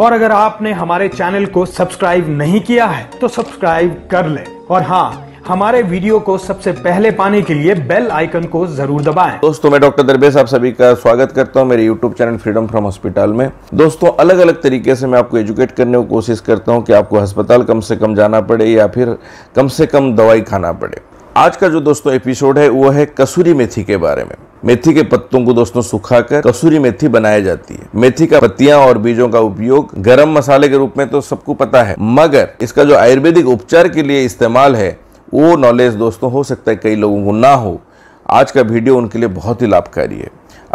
और अगर आपने हमारे चैनल को सब्सक्राइब नहीं किया है तो सब्सक्राइब कर ले और हाँ हमारे वीडियो को सबसे पहले पाने के लिए बेल आइकन को जरूर दबाएं। दोस्तों मैं डॉक्टर दरबेश आप सभी का स्वागत करता हूं मेरे YouTube channel freedom from hospital में दोस्तों अलग अलग तरीके से मैं आपको एजुकेट करने की कोशिश करता हूं कि आपको अस्पताल कम से कम जाना पड़े या फिर कम से कम दवाई खाना पड़े आज का जो दोस्तों एपिसोड है वो है कसूरी मेथी के बारे में मेथी के पत्तों को दोस्तों सुखाकर कसूरी मेथी बनाई जाती है मेथी का पत्तियां और बीजों का उपयोग गरम मसाले के रूप में तो सबको पता है मगर इसका जो आयुर्वेदिक उपचार के लिए इस्तेमाल है वो नॉलेज दोस्तों हो सकता है कई लोगों को ना हो आज का वीडियो उनके लिए बहुत ही लाभकारी है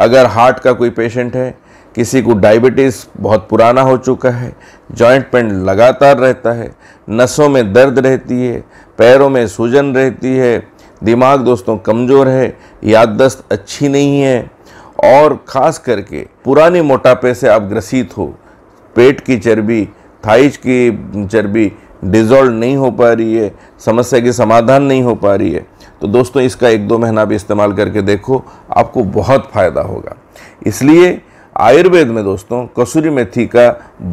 अगर हार्ट का कोई पेशेंट है किसी को डायबिटीज़ बहुत पुराना हो चुका है जॉइंट पेन लगातार रहता है नसों में दर्द रहती है पैरों में सूजन रहती है दिमाग दोस्तों कमज़ोर है याददाश्त अच्छी नहीं है और ख़ास करके पुराने मोटापे से आप ग्रसित हो पेट की चर्बी थाइज की चर्बी डिजॉल्व नहीं हो पा रही है समस्या की समाधान नहीं हो पा रही है तो दोस्तों इसका एक दो महीना भी इस्तेमाल करके देखो आपको बहुत फ़ायदा होगा इसलिए आयुर्वेद में दोस्तों कसूरी मेथी का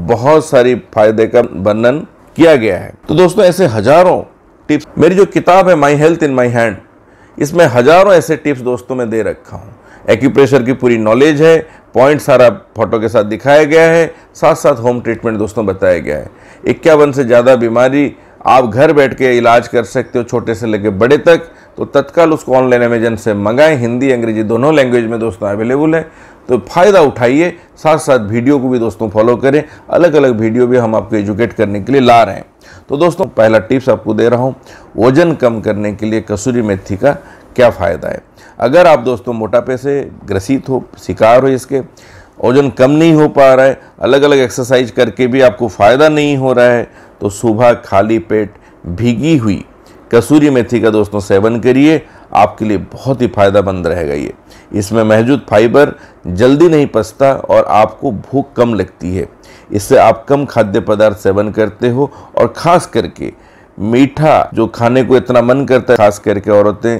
बहुत सारी फायदे का वर्णन किया गया है तो दोस्तों ऐसे हजारों टिप्स मेरी जो किताब है my health in my hand इसमें हजारों ऐसे टिप्स दोस्तों में दे रखा हूँ एक्यूप्रेशर की पूरी नॉलेज है पॉइंट सारा फोटो के साथ दिखाया गया है साथ साथ होम ट्रीटमेंट दोस्तों बताया गया है इक्यावन से ज़्यादा बीमारी आप घर बैठ के इलाज कर सकते हो छोटे से लेकर बड़े तक तो तत्काल उसको ऑनलाइन अमेजन से मंगाएं हिंदी अंग्रेजी दोनों लैंग्वेज में दोस्तों अवेलेबल है तो फ़ायदा उठाइए साथ साथ वीडियो को भी दोस्तों फॉलो करें अलग अलग वीडियो भी हम आपको एजुकेट करने के लिए ला रहे हैं तो दोस्तों पहला टिप्स आपको दे रहा हूँ वजन कम करने के लिए कसूरी मेथी का क्या फ़ायदा है अगर आप दोस्तों मोटापे से ग्रसित हो शिकार हो इसके वजन कम नहीं हो पा रहा है अलग अलग एक्सरसाइज करके भी आपको फ़ायदा नहीं हो रहा है तो सुबह खाली पेट भीगी हुई कसूरी मेथी का दोस्तों सेवन करिए आपके लिए बहुत ही मंद रहेगा ये इसमें महजूद फाइबर जल्दी नहीं पसता और आपको भूख कम लगती है इससे आप कम खाद्य पदार्थ सेवन करते हो और ख़ास करके मीठा जो खाने को इतना मन करता है खास करके औरतें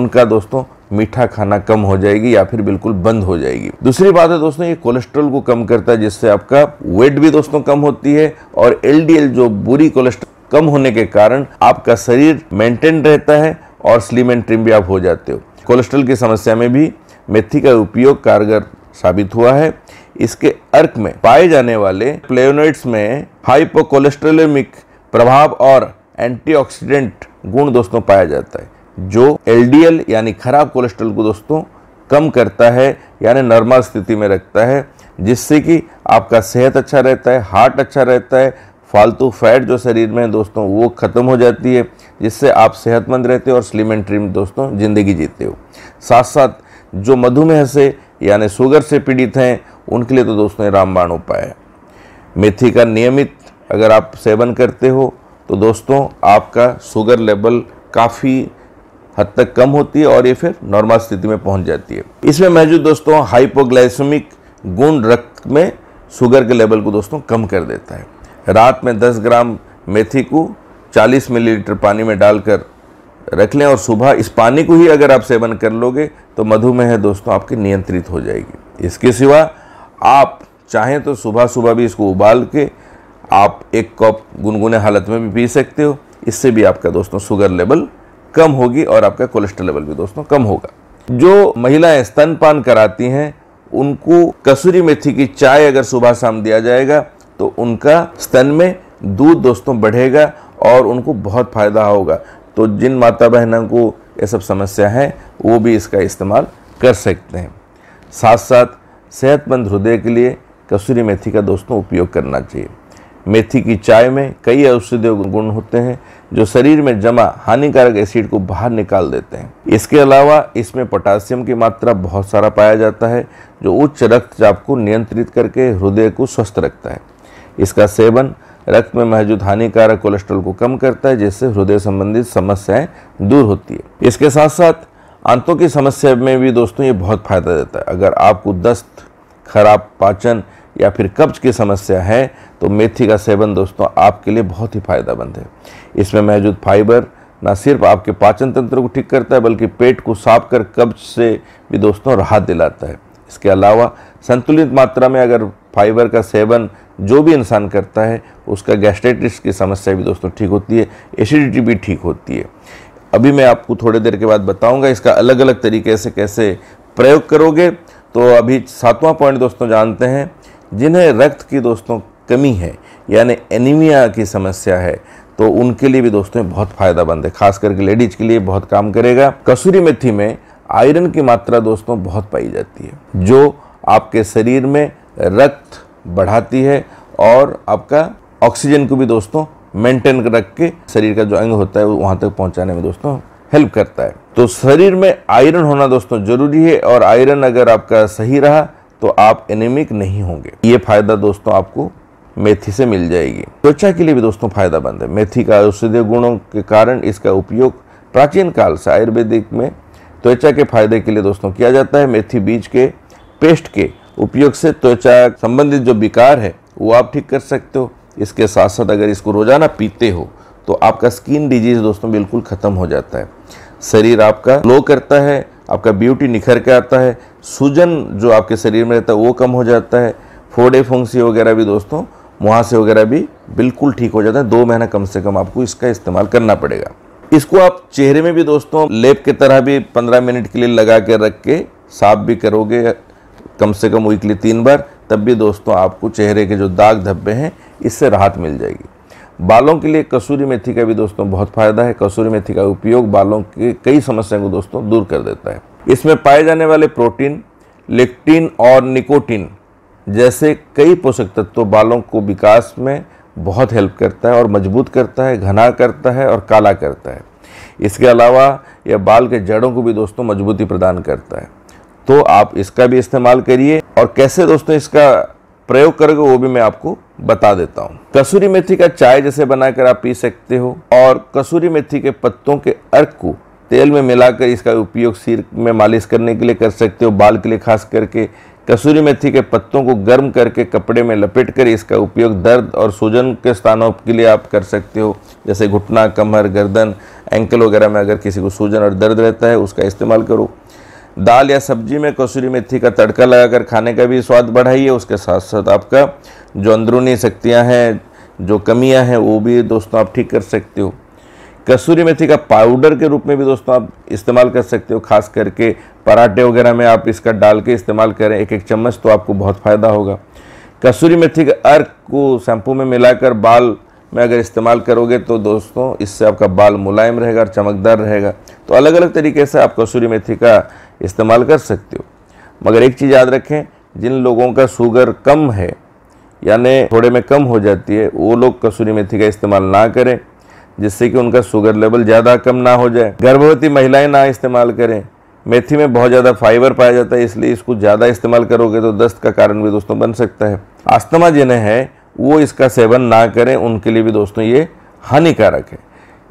उनका दोस्तों मीठा खाना कम हो जाएगी या फिर बिल्कुल बंद हो जाएगी दूसरी बात है दोस्तों ये कोलेस्ट्रॉल को कम करता है जिससे आपका वेट भी दोस्तों कम होती है और एलडीएल जो बुरी कोलेस्ट्रॉल कम होने के कारण आपका शरीर मेंटेन रहता है और स्लिम एंड ट्रिम भी आप हो जाते हो कोलेस्ट्रॉल की समस्या में भी मेथी का उपयोग कारगर साबित हुआ है इसके अर्क में पाए जाने वाले प्लेनोइड्स में हाइपोकोलेस्ट्रोलेमिक प्रभाव और एंटीऑक्सीडेंट गुण दोस्तों पाया जाता है जो एलडीएल यानी खराब कोलेस्ट्रॉल को दोस्तों कम करता है यानी नॉर्मल स्थिति में रखता है जिससे कि आपका सेहत अच्छा रहता है हार्ट अच्छा रहता है फालतू फैट जो शरीर में दोस्तों वो ख़त्म हो जाती है जिससे आप सेहतमंद रहते हो और स्लिम एंड ट्रिम दोस्तों ज़िंदगी जीते हो साथ साथ जो मधुमेह से यानी शुगर से पीड़ित हैं उनके लिए तो दोस्तों रामबाण उपाय है मेथी का नियमित अगर आप सेवन करते हो तो दोस्तों आपका शुगर लेवल काफ़ी हद तक कम होती है और ये फिर नॉर्मल स्थिति में पहुंच जाती है इसमें मौजूद दोस्तों हाइपोग्लाइसमिक गुण रक्त में शुगर के लेवल को दोस्तों कम कर देता है रात में 10 ग्राम मेथी को 40 मिलीलीटर पानी में डालकर रख लें और सुबह इस पानी को ही अगर आप सेवन कर लोगे तो मधुमेह दोस्तों आपकी नियंत्रित हो जाएगी इसके सिवा आप चाहें तो सुबह सुबह भी इसको उबाल के आप एक कप गुनगुने हालत में भी पी सकते हो इससे भी आपका दोस्तों शुगर लेवल कम होगी और आपका कोलेस्ट्रॉल लेवल भी दोस्तों कम होगा जो महिलाएं स्तनपान कराती हैं उनको कसूरी मेथी की चाय अगर सुबह शाम दिया जाएगा तो उनका स्तन में दूध दोस्तों बढ़ेगा और उनको बहुत फ़ायदा होगा तो जिन माता बहनों को ये सब समस्या है वो भी इसका इस्तेमाल कर सकते हैं साथ साथ सेहतमंद हृदय के लिए कसूरी मेथी का दोस्तों उपयोग करना चाहिए मेथी की चाय में कई औषधीय गुण होते हैं जो शरीर में जमा हानिकारक एसिड को बाहर निकाल देते हैं इसके अलावा इसमें पोटासियम की मात्रा बहुत सारा पाया जाता है जो उच्च रक्तचाप को नियंत्रित करके हृदय को स्वस्थ रखता है इसका सेवन रक्त में मौजूद हानिकारक कोलेस्ट्रॉल को कम करता है जिससे हृदय संबंधित समस्याएं दूर होती है इसके साथ साथ आंतों की समस्या में भी दोस्तों ये बहुत फ़ायदा देता है अगर आपको दस्त खराब पाचन या फिर कब्ज की समस्या है तो मेथी का सेवन दोस्तों आपके लिए बहुत ही फ़ायदेमंद है इसमें मौजूद फाइबर न सिर्फ आपके पाचन तंत्र को ठीक करता है बल्कि पेट को साफ कर कब्ज से भी दोस्तों राहत दिलाता है इसके अलावा संतुलित मात्रा में अगर फाइबर का सेवन जो भी इंसान करता है उसका गैस्ट्रेटिस की समस्या भी दोस्तों ठीक होती है एसिडिटी भी ठीक होती है अभी मैं आपको थोड़ी देर के बाद बताऊंगा इसका अलग अलग तरीके से कैसे प्रयोग करोगे तो अभी सातवां पॉइंट दोस्तों जानते हैं जिन्हें रक्त की दोस्तों कमी है यानी एनीमिया की समस्या है तो उनके लिए भी दोस्तों बहुत फ़ायदामंद है खास करके लेडीज के लिए बहुत काम करेगा कसूरी मेथी में आयरन की मात्रा दोस्तों बहुत पाई जाती है जो आपके शरीर में रक्त बढ़ाती है और आपका ऑक्सीजन को भी दोस्तों मेंटेन रख के शरीर का जो अंग होता है वो वहाँ तक पहुँचाने में दोस्तों हेल्प करता है तो शरीर में आयरन होना दोस्तों जरूरी है और आयरन अगर आपका सही रहा तो आप एनेमिक नहीं होंगे ये फायदा दोस्तों आपको मेथी से मिल जाएगी त्वचा के लिए भी दोस्तों फायदा बंद है मेथी का औषधीय गुणों के कारण इसका उपयोग प्राचीन काल से आयुर्वेदिक में त्वचा के फायदे के लिए दोस्तों किया जाता है मेथी बीज के पेस्ट के उपयोग से त्वचा संबंधित जो विकार है वो आप ठीक कर सकते हो इसके साथ साथ अगर इसको रोजाना पीते हो तो आपका स्किन डिजीज दोस्तों बिल्कुल ख़त्म हो जाता है शरीर आपका ग्लो करता है आपका ब्यूटी निखर के आता है सूजन जो आपके शरीर में रहता है वो कम हो जाता है फोड़े फुंसी वगैरह भी दोस्तों मुहासे वगैरह भी बिल्कुल ठीक हो जाता है दो महीना कम से कम आपको इसका इस्तेमाल करना पड़ेगा इसको आप चेहरे में भी दोस्तों लेप की तरह भी पंद्रह मिनट के लिए लगा के रख के साफ भी करोगे कम से कम वीकली तीन बार तब भी दोस्तों आपको चेहरे के जो दाग धब्बे हैं इससे राहत मिल जाएगी बालों के लिए कसूरी मेथी का भी दोस्तों बहुत फायदा है कसूरी मेथी का उपयोग बालों की कई समस्याओं को दोस्तों दूर कर देता है इसमें पाए जाने वाले प्रोटीन लेक्टिन और निकोटिन जैसे कई पोषक तत्व बालों को विकास में बहुत हेल्प करता है और मजबूत करता है घना करता है और काला करता है इसके अलावा यह बाल के जड़ों को भी दोस्तों मजबूती प्रदान करता है तो आप इसका भी इस्तेमाल करिए और कैसे दोस्तों इसका प्रयोग करोगे वो भी मैं आपको बता देता हूँ कसूरी मेथी का चाय जैसे बनाकर आप पी सकते हो और कसूरी मेथी के पत्तों के अर्क को तेल में मिलाकर इसका उपयोग सिर में मालिश करने के लिए कर सकते हो बाल के लिए खास करके कसूरी मेथी के पत्तों को गर्म करके कपड़े में लपेट कर इसका उपयोग दर्द और सूजन के स्थानों के लिए आप कर सकते हो जैसे घुटना कमर गर्दन एंकल वगैरह में अगर किसी को सूजन और दर्द रहता है उसका इस्तेमाल करो दाल या सब्जी में कसूरी मेथी का तड़का लगाकर खाने का भी स्वाद बढ़ाइए उसके साथ साथ आपका जो अंदरूनी शक्तियाँ हैं जो कमियाँ हैं वो भी दोस्तों आप ठीक कर सकते हो कसूरी मेथी का पाउडर के रूप में भी दोस्तों आप इस्तेमाल कर सकते हो खास करके पराठे वगैरह में आप इसका डाल के इस्तेमाल करें एक एक चम्मच तो आपको बहुत फ़ायदा होगा कसूरी मेथी का अर्क को शैम्पू में मिलाकर बाल में अगर इस्तेमाल करोगे तो दोस्तों इससे आपका बाल मुलायम रहेगा और चमकदार रहेगा तो अलग अलग तरीके से आप कसूरी मेथी का इस्तेमाल कर सकते हो मगर एक चीज़ याद रखें जिन लोगों का शुगर कम है यानी थोड़े में कम हो जाती है वो लोग कसूरी मेथी का इस्तेमाल ना करें जिससे कि उनका शुगर लेवल ज़्यादा कम ना हो जाए गर्भवती महिलाएं ना इस्तेमाल करें मेथी में बहुत ज़्यादा फाइबर पाया जाता है इसलिए इसको ज़्यादा इस्तेमाल करोगे तो दस्त का कारण भी दोस्तों बन सकता है आस्थमा जिन्हें है वो इसका सेवन ना करें उनके लिए भी दोस्तों ये हानिकारक है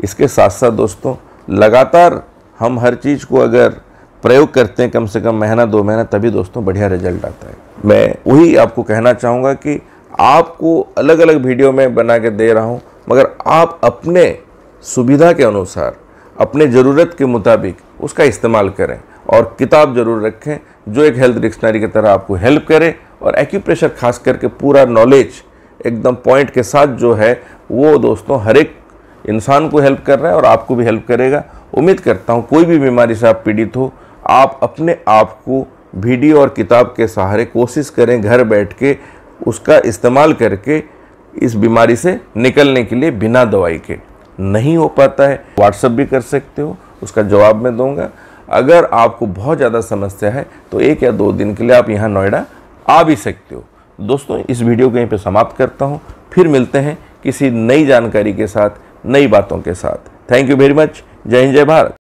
इसके साथ साथ दोस्तों लगातार हम हर चीज़ को अगर प्रयोग करते हैं कम से कम महीना दो महीना तभी दोस्तों बढ़िया रिजल्ट आता है मैं वही आपको कहना चाहूँगा कि आपको अलग अलग वीडियो में बना के दे रहा हूँ मगर आप अपने सुविधा के अनुसार अपने ज़रूरत के मुताबिक उसका इस्तेमाल करें और किताब ज़रूर रखें जो एक हेल्थ डिक्शनरी की तरह आपको हेल्प करे और एक्यूप्रेशर खास करके पूरा नॉलेज एकदम पॉइंट के साथ जो है वो दोस्तों हर एक इंसान को हेल्प कर रहा है और आपको भी हेल्प करेगा उम्मीद करता हूँ कोई भी बीमारी से आप पीड़ित हो आप अपने आप को वीडियो और किताब के सहारे कोशिश करें घर बैठ के उसका इस्तेमाल करके इस बीमारी से निकलने के लिए बिना दवाई के नहीं हो पाता है व्हाट्सअप भी कर सकते हो उसका जवाब मैं दूंगा अगर आपको बहुत ज़्यादा समस्या है तो एक या दो दिन के लिए आप यहाँ नोएडा आ भी सकते हो दोस्तों इस वीडियो को यहीं पर समाप्त करता हूँ फिर मिलते हैं किसी नई जानकारी के साथ नई बातों के साथ थैंक यू वेरी मच जय हिंद जय भारत